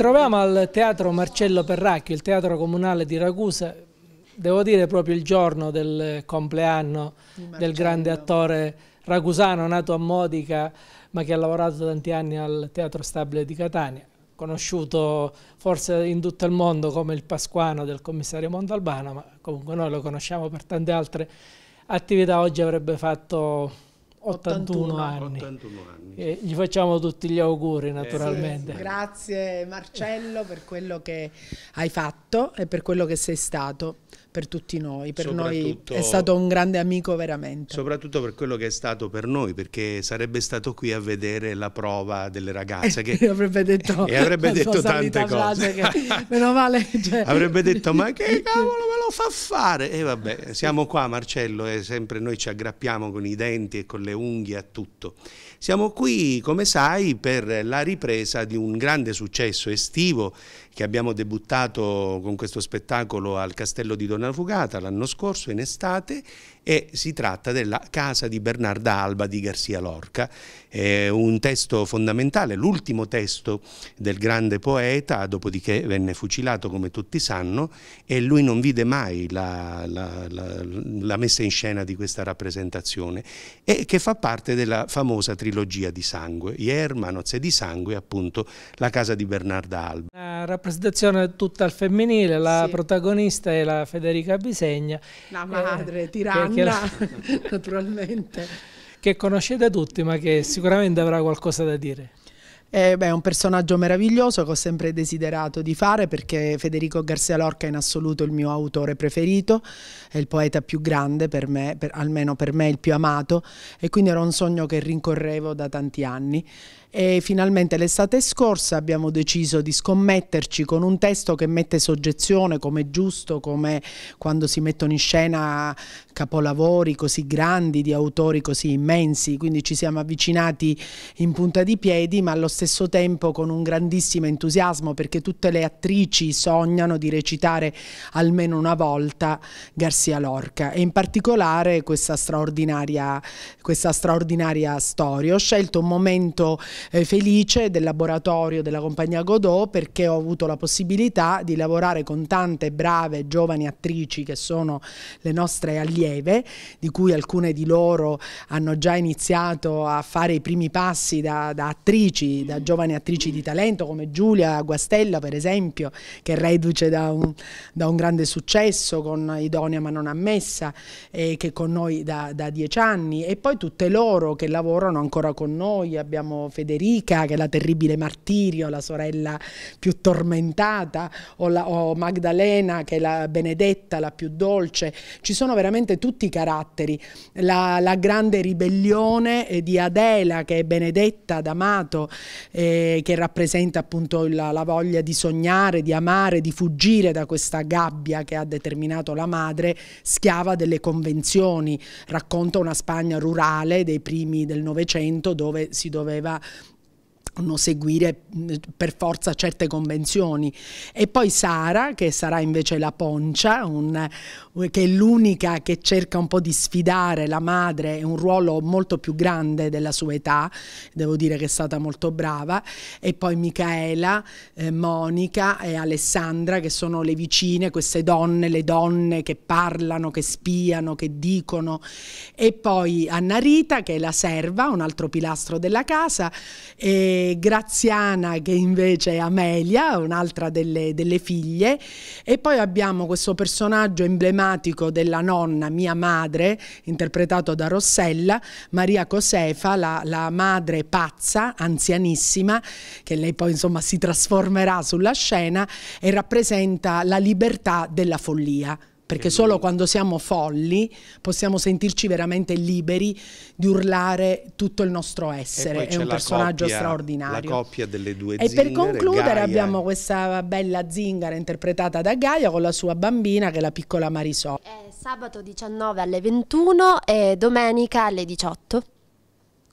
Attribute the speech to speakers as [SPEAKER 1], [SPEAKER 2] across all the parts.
[SPEAKER 1] troviamo al teatro Marcello Perracchio, il teatro comunale di Ragusa, devo dire proprio il giorno del compleanno del grande attore ragusano nato a Modica ma che ha lavorato tanti anni al Teatro Stabile di Catania, conosciuto forse in tutto il mondo come il Pasquano del commissario Montalbano, ma comunque noi lo conosciamo per tante altre attività, oggi avrebbe fatto 81, 81 anni. 81 anni. Eh, gli facciamo tutti gli auguri eh naturalmente. Eh, sì,
[SPEAKER 2] grazie Marcello per quello che
[SPEAKER 1] hai fatto e per
[SPEAKER 2] quello che sei stato per tutti noi, per noi è stato un grande amico veramente.
[SPEAKER 3] Soprattutto per quello che è stato per noi, perché sarebbe stato qui a vedere la prova delle ragazze che
[SPEAKER 2] avrebbe detto,
[SPEAKER 3] e avrebbe detto tante cose.
[SPEAKER 2] Che, meno male, cioè... avrebbe detto ma che
[SPEAKER 3] cavolo me lo fa fare? E vabbè, siamo qua Marcello e eh, sempre noi ci aggrappiamo con i denti e con le unghie a tutto. Siamo qui, come sai, per la ripresa di un grande successo estivo che abbiamo debuttato con questo spettacolo al Castello di Don una fugata l'anno scorso in estate e si tratta della Casa di Bernarda Alba di Garcia Lorca, è un testo fondamentale, l'ultimo testo del grande poeta, dopodiché venne fucilato come tutti sanno e lui non vide mai la, la, la, la messa in scena di questa rappresentazione e che fa parte della famosa trilogia di sangue, Ierma, Nozze di sangue, appunto la Casa di Bernarda Alba.
[SPEAKER 1] La rappresentazione è tutta al femminile, la sì. protagonista è la Federica Federica Bisegna. La eh, madre, eh,
[SPEAKER 2] tiranna,
[SPEAKER 1] che, che, naturalmente. Che conoscete tutti, ma che sicuramente avrà qualcosa da dire. Eh,
[SPEAKER 2] è un personaggio meraviglioso che ho sempre desiderato di fare perché Federico Garcia Lorca è in assoluto il mio autore preferito, è il poeta più grande per me, per, almeno per me il più amato e quindi era un sogno che rincorrevo da tanti anni e finalmente l'estate scorsa abbiamo deciso di scommetterci con un testo che mette soggezione come giusto, come quando si mettono in scena capolavori così grandi, di autori così immensi, quindi ci siamo avvicinati in punta di piedi ma allo stesso tempo con un grandissimo entusiasmo perché tutte le attrici sognano di recitare almeno una volta Garcia Lorca e in particolare questa straordinaria, questa straordinaria storia. Ho scelto un momento eh, felice del laboratorio della compagnia Godot perché ho avuto la possibilità di lavorare con tante brave giovani attrici che sono le nostre allieve, di cui alcune di loro hanno già iniziato a fare i primi passi da, da attrici, da giovani attrici di talento come Giulia Guastella per esempio, che reduce da un, da un grande successo con Idonia ma non ammessa, eh, che con noi da, da dieci anni e poi tutte loro che lavorano ancora con noi, abbiamo Federico Federica, che è la terribile martirio, la sorella più tormentata, o, la, o Magdalena, che è la benedetta, la più dolce. Ci sono veramente tutti i caratteri. La, la grande ribellione eh, di Adela, che è benedetta d'Amato, eh, che rappresenta appunto la, la voglia di sognare, di amare, di fuggire da questa gabbia che ha determinato la madre, schiava delle convenzioni. Racconta una Spagna rurale dei primi del Novecento dove si doveva non seguire mm, per forza certe convenzioni. E poi Sara, che sarà invece la poncia, un, eh, che è l'unica che cerca un po' di sfidare la madre, è un ruolo molto più grande della sua età, devo dire che è stata molto brava, e poi Micaela, eh, Monica e Alessandra, che sono le vicine, queste donne, le donne che parlano, che spiano, che dicono, e poi Anna Rita, che è la serva, un altro pilastro della casa, e Graziana che invece è Amelia, un'altra delle, delle figlie e poi abbiamo questo personaggio emblematico della nonna, mia madre, interpretato da Rossella, Maria Cosefa, la, la madre pazza, anzianissima, che lei poi insomma si trasformerà sulla scena e rappresenta la libertà della follia perché solo quando siamo folli possiamo sentirci veramente liberi di urlare tutto il nostro essere. È un personaggio coppia, straordinario. La coppia
[SPEAKER 3] delle due zingare. E per concludere Gaia. abbiamo
[SPEAKER 2] questa bella zingara interpretata da Gaia con la sua bambina che è la piccola Marisol. È
[SPEAKER 4] sabato 19 alle
[SPEAKER 2] 21 e domenica
[SPEAKER 4] alle 18.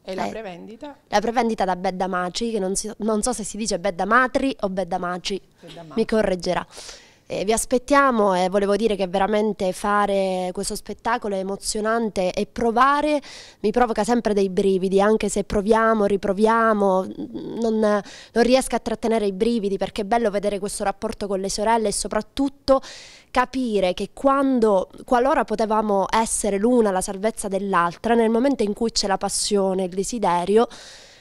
[SPEAKER 2] E la eh, prevendita? La
[SPEAKER 4] prevendita da Bedda Maci, che non, si, non, so se si dice Bedda Matri o Bedda Maci, Bedda Maci. mi correggerà. Eh, vi aspettiamo e volevo dire che veramente fare questo spettacolo è emozionante e provare mi provoca sempre dei brividi, anche se proviamo, riproviamo, mm, non, non riesco a trattenere i brividi perché è bello vedere questo rapporto con le sorelle e soprattutto capire che quando, qualora potevamo essere l'una la salvezza dell'altra, nel momento in cui c'è la passione, il desiderio,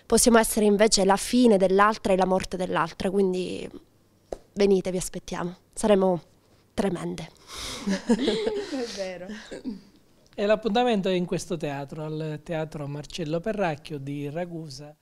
[SPEAKER 4] possiamo essere invece la fine dell'altra e la morte dell'altra, quindi venite, vi aspettiamo. Saremo
[SPEAKER 1] tremende. è vero. E l'appuntamento è in questo teatro, al Teatro Marcello Perracchio di Ragusa.